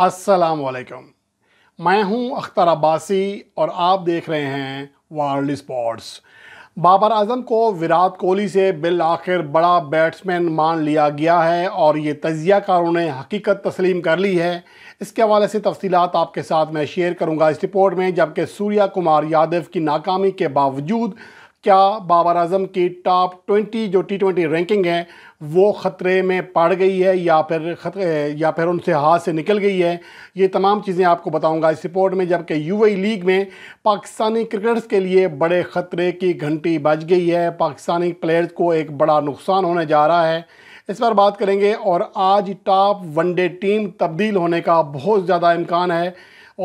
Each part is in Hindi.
अस्सलाम वालेकुम मैं हूं अख्तर अब्बासी और आप देख रहे हैं वर्ल्ड स्पोर्ट्स बाबर आजम को विराट कोहली से बिल आखिर बड़ा बैट्समैन मान लिया गया है और ये तजिया कारों ने हकीकत तस्लीम कर ली है इसके हवाले से तफसीत आपके साथ मैं शेयर करूँगा इस रिपोर्ट में जबकि सूर्या कुमार यादव की नाकामी के बावजूद क्या बाबर अजम की टॉप ट्वेंटी जो टी ट्वेंटी रैंकिंग है वो ख़तरे में पड़ गई है या फिर खतरे या फिर उनसे हाथ से निकल गई है ये तमाम चीज़ें आपको बताऊंगा इस रिपोर्ट में जबकि यूएई लीग में पाकिस्तानी क्रिकेटर्स के लिए बड़े ख़तरे की घंटी बज गई है पाकिस्तानी प्लेयर्स को एक बड़ा नुकसान होने जा रहा है इस पर बात करेंगे और आज टॉप वनडे टीम तब्दील होने का बहुत ज़्यादा इम्कान है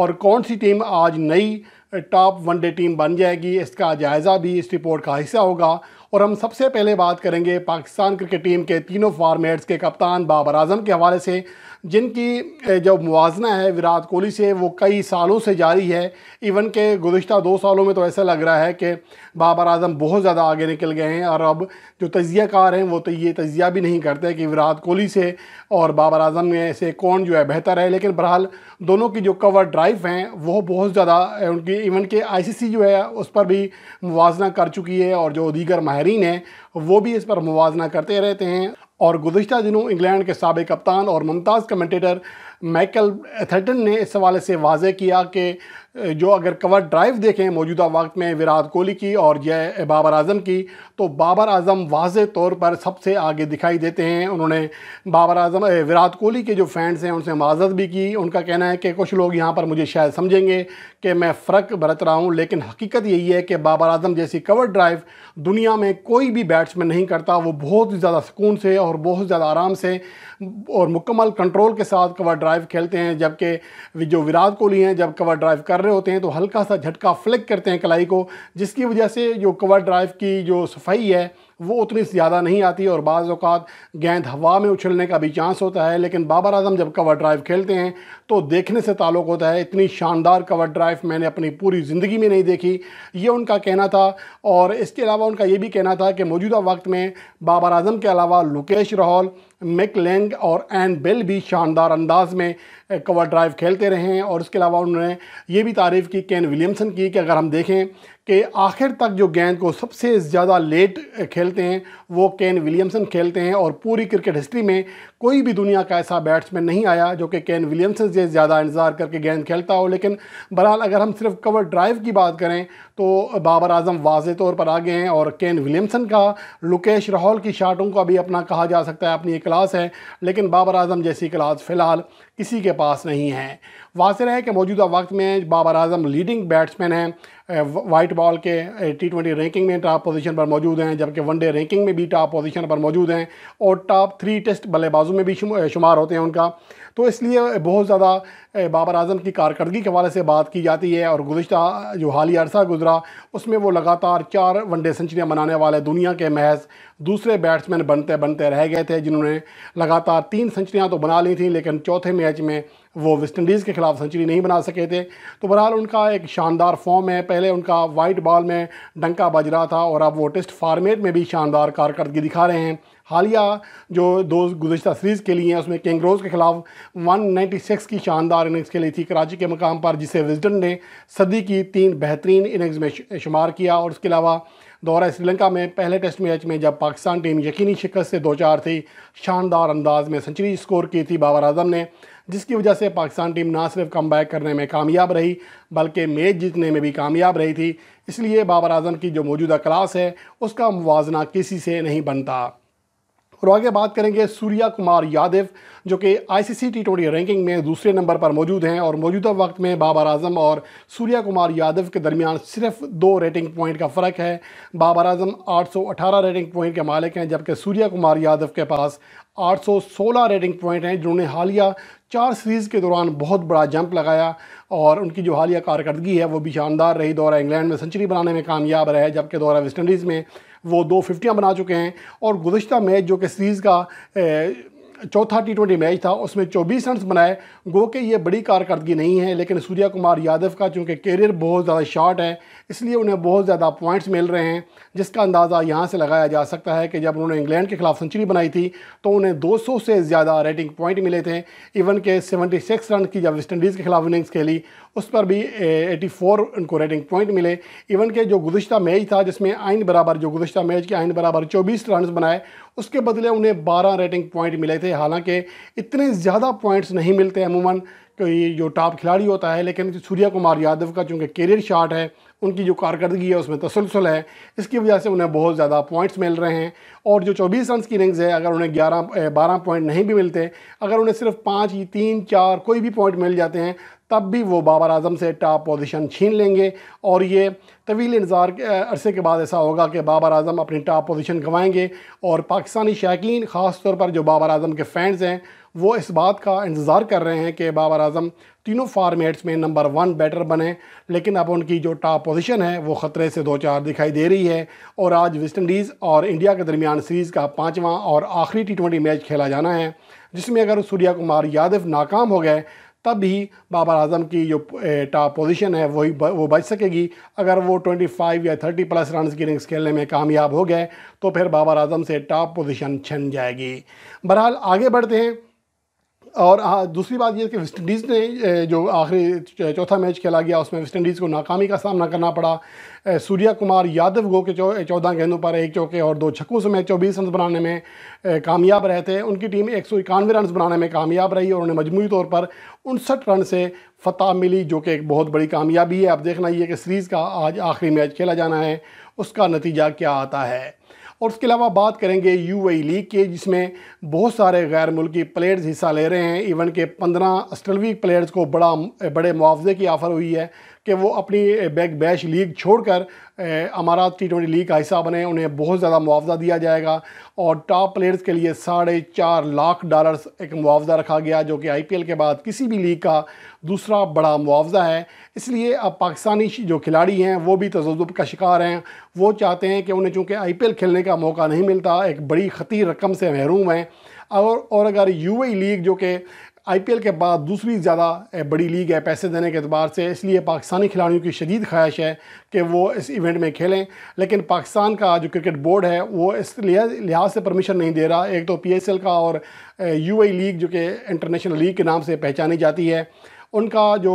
और कौन सी टीम आज नई टॉप वनडे टीम बन जाएगी इसका जायज़ा भी इस रिपोर्ट का हिस्सा होगा और हम सबसे पहले बात करेंगे पाकिस्तान क्रिकेट टीम के तीनों फॉर्मेट्स के कप्तान बाबर आजम के हवाले से जिनकी जो मुवजना है विराट कोहली से वो कई सालों से जारी है इवन के गुज्त दो सालों में तो ऐसा लग रहा है कि बाबर आजम बहुत ज़्यादा आगे निकल गए हैं और अब जो तजिया कार हैं वो तो ये तजिया भी नहीं करते कि विराट कोहली से और बाबर आजम से कौन जो है बेहतर है लेकिन बहरहाल दोनों की जो कवर ड्राइव हैं वो बहुत ज़्यादा उनकी इवन के सी जो है उस पर भी मुवजना कर चुकी है और जो दीगर माहरीन हैं वो भी इस पर मुवजना करते रहते हैं और गुजशत दिनों इंग्लैंड के सबक कप्तान और मुमताज़ कमेंटेटर माइकल एथर्टन ने इस हवाले से वाजे किया कि जो अगर कवर ड्राइव देखें मौजूदा वक्त में विराट कोहली की और यह बाबर आजम की तो बाबर आजम वाज तौर पर सबसे आगे दिखाई देते हैं उन्होंने बाबर आजम विराट कोहली के जो फैंस हैं उनसे माजत भी की उनका कहना है कि कुछ लोग यहाँ पर मुझे शायद समझेंगे कि मैं फ़र्क बरत रहा हूँ लेकिन हकीकत यही है कि बाबर आजम जैसी कवर ड्राइव दुनिया में कोई भी बैट्समैन नहीं करता वो बहुत ज़्यादा सुकून से और बहुत ज़्यादा आराम से और मुकम्मल कंट्रोल के साथ कवर ड्राइव ड्राइव खेलते हैं जबकि जो विराट कोहली हैं जब कवर ड्राइव कर रहे होते हैं तो हल्का सा झटका फ्लिक करते हैं कलाई को जिसकी वजह से जो कवर ड्राइव की जो सफाई है वो उतनी ज़्यादा नहीं आती और बाज़ात गेंद हवा में उछलने का भी चांस होता है लेकिन बाबर आजम जब कवर ड्राइव खेलते हैं तो देखने से ताल्लुक़ होता है इतनी शानदार कवर ड्राइव मैंने अपनी पूरी ज़िंदगी में नहीं देखी ये उनका कहना था और इसके अलावा उनका ये भी कहना था कि मौजूदा वक्त में बाबर आजम के अलावा लोकेश राहुल मिक लेंग और एन बेल भी शानदार अंदाज में कवर ड्राइव खेलते रहे हैं और इसके अलावा उन्होंने ये भी तारीफ़ की केन विलियमसन की कि अगर हम देखें कि आखिर तक जो गेंद को सबसे ज़्यादा लेट खेलते हैं वो केन विलियमसन खेलते हैं और पूरी क्रिकेट हिस्ट्री में कोई भी दुनिया का ऐसा बैट्समैन नहीं आया जो कि केन विलियमसन से ज़्यादा इंतज़ार करके गेंद खेलता हो लेकिन बहरहाल अगर हम सिर्फ कवर ड्राइव की बात करें तो बाबर आजम वाज तौर पर आगे हैं और केन विलियमसन का लुकेश राहुल की शाटों का भी अपना कहा जा सकता है अपनी एक क्लास है लेकिन बाबर आजम जैसी क्लास फ़िलहाल किसी के पास नहीं है वाजह है कि मौजूदा वक्त में बाबर आजम लीडिंग बैट्समैन हैं वाइट बॉल के टी ट्वेंटी रैंकिंग में टॉप पोजीशन पर मौजूद हैं जबकि वनडे रैंकिंग में भी टॉप पोजीशन पर मौजूद हैं और टॉप थ्री टेस्ट बल्लेबाजों में भी शुमार होते हैं उनका तो इसलिए बहुत ज़्यादा बाबर आजम की कारकर्दगी के हवाले से बात की जाती है और गुज्त जो ही अरसा गुजरा उसमें वो लगातार चार वनडे सेंचुरियाँ बनाने वाले दुनिया के महज दूसरे बैट्समैन बनते बनते रह गए थे जिन्होंने लगातार तीन सेंचुरियाँ तो बना ली थी लेकिन चौथे मैच में वो वेस्ट इंडीज़ के खिलाफ सेंचुरी नहीं बना सके थे तो बहरहाल उनका एक शानदार फॉर्म है पहले उनका वाइट बॉल में डंका बज रहा था और अब वो टेस्ट फार्मेट में भी शानदार कारकर्दगी दिखा रहे हैं हालिया जो दो गुजशत सीरीज़ के लिए हैं उसमें किंगरोज़ के ख़िलाफ़ 196 की शानदार इनिंग्स खेली थी कराची के मकाम पर जिसे विजडन ने सदी की तीन बेहतरीन इनिंग्स में शुमार किया और उसके अलावा दौरा श्रीलंका में पहले टेस्ट मैच में जब पाकिस्तान टीम यकीनी शिकस्त से दो चार थी शानदार अंदाज में सेंचुरी स्कोर की थी बाबर आजम ने जिसकी वजह से पाकिस्तान टीम ना सिर्फ कम बैक करने में कामयाब रही बल्कि मैच जीतने में भी कामयाब रही थी इसलिए बाबर आजम की जो मौजूदा क्लास है उसका मुवजना किसी से नहीं बनता और आगे बात करेंगे सूर्या कुमार यादव जो कि आईसीसी टी ट्वेंटी रैंकिंग में दूसरे नंबर पर मौजूद हैं और मौजूदा वक्त में बाबर आजम और सूर्या कुमार यादव के दरमियान सिर्फ दो रेटिंग पॉइंट का फ़र्क है बाबर आजम 818 रेटिंग पॉइंट के मालिक हैं जबकि सूर्या कुमार यादव के पास 816 रेटिंग पॉइंट हैं जिन्होंने हालिया चार सीरीज़ के दौरान बहुत बड़ा जंप लगाया और उनकी जो हालिया कारकर्दगी है वो भी शानदार रही दौरा इंग्लैंड में सेंचुरी बनाने में कामयाब रहे जबकि दौरा वेस्टइंडीज़ में वो दो फिफ्टियाँ बना चुके हैं और गुजशत मैच जो कि सीरीज़ का ए, चौथा टी ट्वेंटी मैच था उसमें चौबीस रन बनाए गो के ये बड़ी कारकर्दगी नहीं है लेकिन सूर्या कुमार यादव का चूँकि कैरियर बहुत ज़्यादा शार्ट है इसलिए उन्हें बहुत ज़्यादा पॉइंट्स मिल रहे हैं जिसका अंदाज़ा यहाँ से लगाया जा सकता है कि जब उन्होंने इंग्लैंड के खिलाफ सेंचुरी बनाई थी तो उन्हें 200 से ज़्यादा रेटिंग पॉइंट मिले थे इवन के सेवेंटी रन की जब वेस्ट इंडीज़ के खिलाफ इनिंग्स खेली उस पर भी 84 उनको रेटिंग पॉइंट मिले इवन के जो गुजशत मैच था जिसमें आइन बराबर जो गुजशत मैच के आइन बराबर 24 रन बनाए उसके बदले उन्हें 12 रेटिंग पॉइंट मिले थे हालांकि इतने ज़्यादा पॉइंट्स नहीं मिलते अमूमन कोई जो टॉप खिलाड़ी होता है लेकिन सूर्या कुमार यादव का चूँकि करियर शार्ट है उनकी जो कारकर्दगी है उसमें तसलसल है इसकी वजह से उन्हें बहुत ज़्यादा पॉइंट्स मिल रहे हैं और जो 24 रन की इनिंग्स है अगर उन्हें 11 12 पॉइंट नहीं भी मिलते अगर उन्हें सिर्फ पाँच तीन चार कोई भी पॉइंट मिल जाते हैं तब भी वो बाबर आजम से टॉप पोजीशन छीन लेंगे और ये तवील इंतज़ार अरसे के बाद ऐसा होगा कि बाबर आजम अपनी टॉप पोजीशन गंवाएंगे और पाकिस्तानी शायकीन ख़ास तौर पर जो बाबर आजम के फैंस हैं वो इस बात का इंतज़ार कर रहे हैं कि बाबर आजम तीनों फार्मेट्स में नंबर वन बैटर बने लेकिन अब उनकी जो टॉप पोजीशन है वो ख़तरे से दो चार दिखाई दे रही है और आज वेस्ट इंडीज़ और इंडिया के दरमियान सीरीज़ का पाँचवा और आखिरी टी ट्वेंटी मैच खेला जाना है जिसमें अगर सूर्या कुमार यादव नाकाम हो गए तब भी बाबर आजम की जो टॉप पोजीशन है वही वो बच सकेगी अगर वो 25 या 30 प्लस रन की इनिंग्स खेलने में कामयाब हो गए तो फिर बाबर आजम से टॉप पोजीशन छन जाएगी बहरहाल आगे बढ़ते हैं और हाँ दूसरी बात यह कि वेस्ट इंडीज़ ने जो आखिरी चौथा मैच खेला गया उसमें वेस्ट इंडीज़ को नाकामी का सामना करना पड़ा सूर्या कुमार यादव गो के चौदह गेंदों पर एक चौके और दो छक्कों समेत चौबीस रन बनाने में कामयाब रहे थे उनकी टीम एक सौ इक्यानवे रन बनाने में कामयाब रही और उन्हें मजमू तौर पर उनसठ रन से फतह मिली जो कि एक बहुत बड़ी कामयाबी है अब देखना ये कि सीरीज़ का आज आखिरी मैच खेला जाना है उसका नतीजा क्या आता है और उसके अलावा बात करेंगे यूएई e लीग के जिसमें बहुत सारे गैर मुल्की प्लेयर्स हिस्सा ले रहे हैं इवन के पंद्रह अस्टलवी प्लेयर्स को बड़ा बड़े मुआवजे की ऑफर हुई है कि वो अपनी बैग बैश लीग छोड़कर अमारात टी ट्वेंटी लीग का हिस्सा बने उन्हें बहुत ज़्यादा मुआवजा दिया जाएगा और टॉप प्लेयर्स के लिए साढ़े चार लाख डॉलर्स एक मुआवजा रखा गया जो कि आईपीएल के बाद किसी भी लीग का दूसरा बड़ा मुआवजा है इसलिए अब पाकिस्तानी जो खिलाड़ी हैं वो भी तजुब का शिकार हैं वो चाहते हैं कि उन्हें चूँकि आई खेलने का मौका नहीं मिलता एक बड़ी खतीर रकम से महरूम हैं और और अगर यूएई e लीग जो कि आईपीएल के बाद दूसरी ज़्यादा बड़ी लीग है पैसे देने के अतबार से इसलिए पाकिस्तानी खिलाड़ियों की शदीद ख्वाहिश है कि वो इस इवेंट में खेलें लेकिन पाकिस्तान का जो क्रिकेट बोर्ड है वो इस लिहाज से परमिशन नहीं दे रहा एक तो पीएसएल का और यूएई लीग जो कि इंटरनेशनल लीग के नाम से पहचानी जाती है उनका जो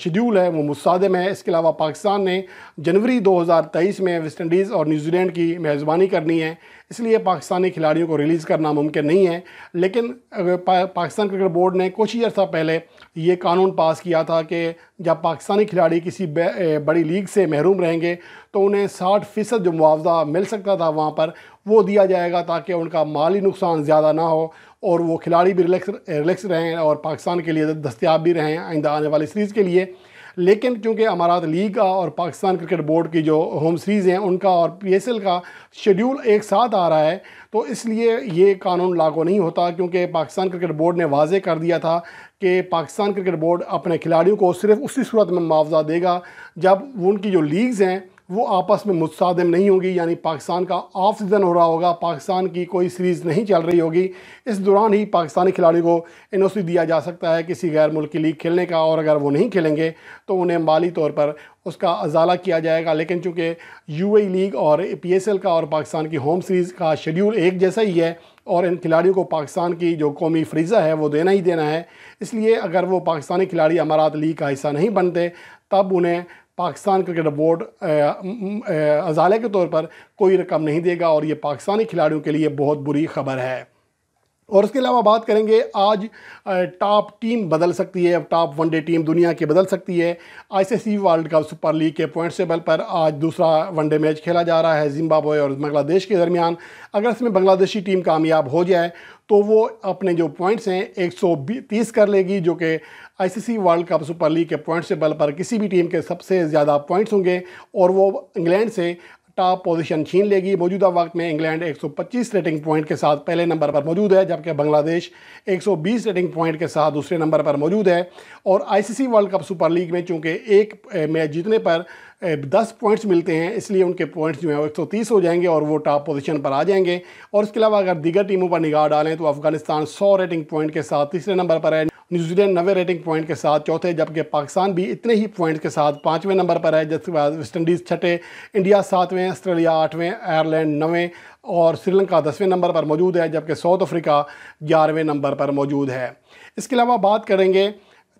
शेड्यूल है वो मुस्दम है इसके अलावा पाकिस्तान ने जनवरी 2023 में वेस्ट इंडीज़ और न्यूजीलैंड की मेज़बानी करनी है इसलिए पाकिस्तानी खिलाड़ियों को रिलीज़ करना मुमकिन नहीं है लेकिन पा, पाकिस्तान क्रिकेट बोर्ड ने कुछ ही अर्सा पहले ये कानून पास किया था कि जब पाकिस्तानी खिलाड़ी किसी बड़ी लीग से महरूम रहेंगे तो उन्हें साठ फ़ीसद जो मुआवजा मिल सकता था वहाँ पर वो दिया जाएगा ताकि उनका माली नुकसान ज़्यादा ना हो और वो खिलाड़ी भी रिलैक्स रिलैक्स हैं और पाकिस्तान के लिए दस्तियाब भी रहे हैं आइंदा आने वाली सीरीज़ के लिए लेकिन क्योंकि अमारात लीग का और पाकिस्तान क्रिकेट बोर्ड की जो होम सीरीज़ हैं उनका और पी एस एल का शेड्यूल एक साथ आ रहा है तो इसलिए ये कानून लागू नहीं होता क्योंकि पाकिस्तान क्रिकेट बोर्ड ने वाजे कर दिया था कि पाकिस्तान क्रिकेट बोर्ड अपने खिलाड़ियों को सिर्फ उसी सूरत में मुआवजा देगा जब उनकी जो लीग्स हैं वो आपस में मुतसादम नहीं होंगी यानी पाकिस्तान का ऑफ सीज़न हो रहा होगा पाकिस्तान की कोई सीरीज़ नहीं चल रही होगी इस दौरान ही पाकिस्तानी खिलाड़ी को एन दिया जा सकता है किसी गैर मुल्की लीग खेलने का और अगर वो नहीं खेलेंगे तो उन्हें माली तौर पर उसका अजाला किया जाएगा लेकिन चूँकि यू e लीग और पी का और पाकिस्तान की होम सीरीज़ का शेड्यूल एक जैसा ही है और इन खिलाड़ियों को पाकिस्तान की जो कौमी फ्रीज़ा है वो देना ही देना है इसलिए अगर वो पाकिस्तानी खिलाड़ी अमारात लीग का हिस्सा नहीं बनते तब उन्हें पाकिस्तान क्रिकेट बोर्ड अजाले के तौर पर कोई रकम नहीं देगा और ये पाकिस्तानी खिलाड़ियों के लिए बहुत बुरी खबर है और उसके अलावा बात करेंगे आज टॉप टीम बदल सकती है अब टॉप वनडे टीम दुनिया की बदल सकती है ICC World Cup Super League के पॉइंट्स टेबल पर आज दूसरा वनडे मैच खेला जा रहा है जिम्बाब्वे और बांग्लादेश के दरमियान अगर इसमें बांग्लादेशी टीम कामयाब हो जाए तो वो अपने जो पॉइंट्स हैं एक सौ कर लेगी जो कि ICC World Cup Super League के पॉइंट्स टेबल पर किसी भी टीम के सबसे ज़्यादा पॉइंट्स होंगे और वो इंग्लैंड से टॉप पोजीशन छीन लेगी मौजूदा वक्त में इंग्लैंड 125 रेटिंग पॉइंट के साथ पहले नंबर पर मौजूद है जबकि बांग्लादेश 120 रेटिंग पॉइंट के साथ दूसरे नंबर पर मौजूद है और ICC World Cup Super League में चूँकि एक मैच जीतने पर दस पॉइंट्स मिलते हैं इसलिए उनके पॉइंट्स जो हैं वो एक सौ तीस हो जाएंगे और वो टॉप पोजीशन पर आ जाएंगे और इसके अलावा अगर दीगर टीमों पर निगाह डालें तो अफगानिस्तान सौ रेटिंग पॉइंट के साथ तीसरे नंबर पर है न्यूजीलैंड नवे रेटिंग पॉइंट के साथ चौथे जबकि पाकिस्तान भी इतने ही पॉइंट के साथ पाँचवें नंबर पर है जिसके बाद वेस्ट इंडीज़ छठे इंडिया सातवें ऑस्ट्रेलिया आठवें आयरलैंड नवें और श्रीलंका दसवें नंबर पर मौजूद है जबकि साउथ अफ्रीका ग्यारहवें नंबर पर मौजूद है इसके अलावा बात करेंगे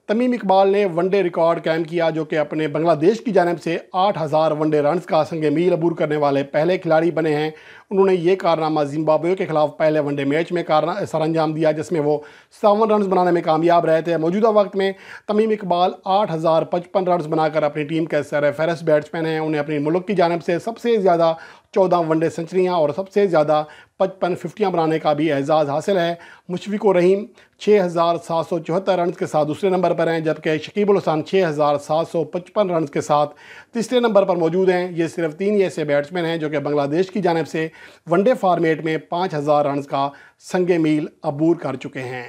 तमीम इकबाल ने वनडे रिकॉर्ड कायम किया जो कि अपने बांग्लादेश की जानब से 8000 वनडे रन्स का संगे मील अबूर करने वाले पहले खिलाड़ी बने हैं उन्होंने ये कारनामा जिम्बाब्वे के खिलाफ पहले वनडे मैच में कारना सर अंजाम दिया जिसमें वो सावन रन बनाने में कामयाब रहे थे मौजूदा वक्त में तमीम इकबाल आठ हज़ार पचपन रन बनाकर अपनी टीम के सर फहरस बैट्समैन हैं उन्हें अपनी मुल्क की जानब से सबसे ज़्यादा चौदह वनडे सेंचुरियाँ और सबसे ज़्यादा पचपन फिफ्टियाँ बनाने का भी एजाज़ हासिल है मुशफ़ी रहीम छः हज़ार सात सौ चौहत्तर रन के साथ दूसरे नंबर पर हैं जबकि शकीबुल हसान छः हज़ार सात सौ पचपन रन के साथ तीसरे नंबर पर मौजूद हैं ये सिर्फ तीन ऐसे बैट्समैन हैं जो कि बांग्लादेश की जानब से वनडे फॉर्मेट में पाँच हज़ार रन का संग मील अबूर कर चुके हैं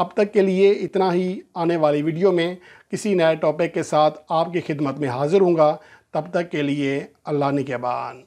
अब तक के लिए इतना ही आने वाली वीडियो में किसी नए टॉपिक के साथ आपकी खिदमत में हाज़िर हूँगा तब तक के लिए अल्लाह निगेबान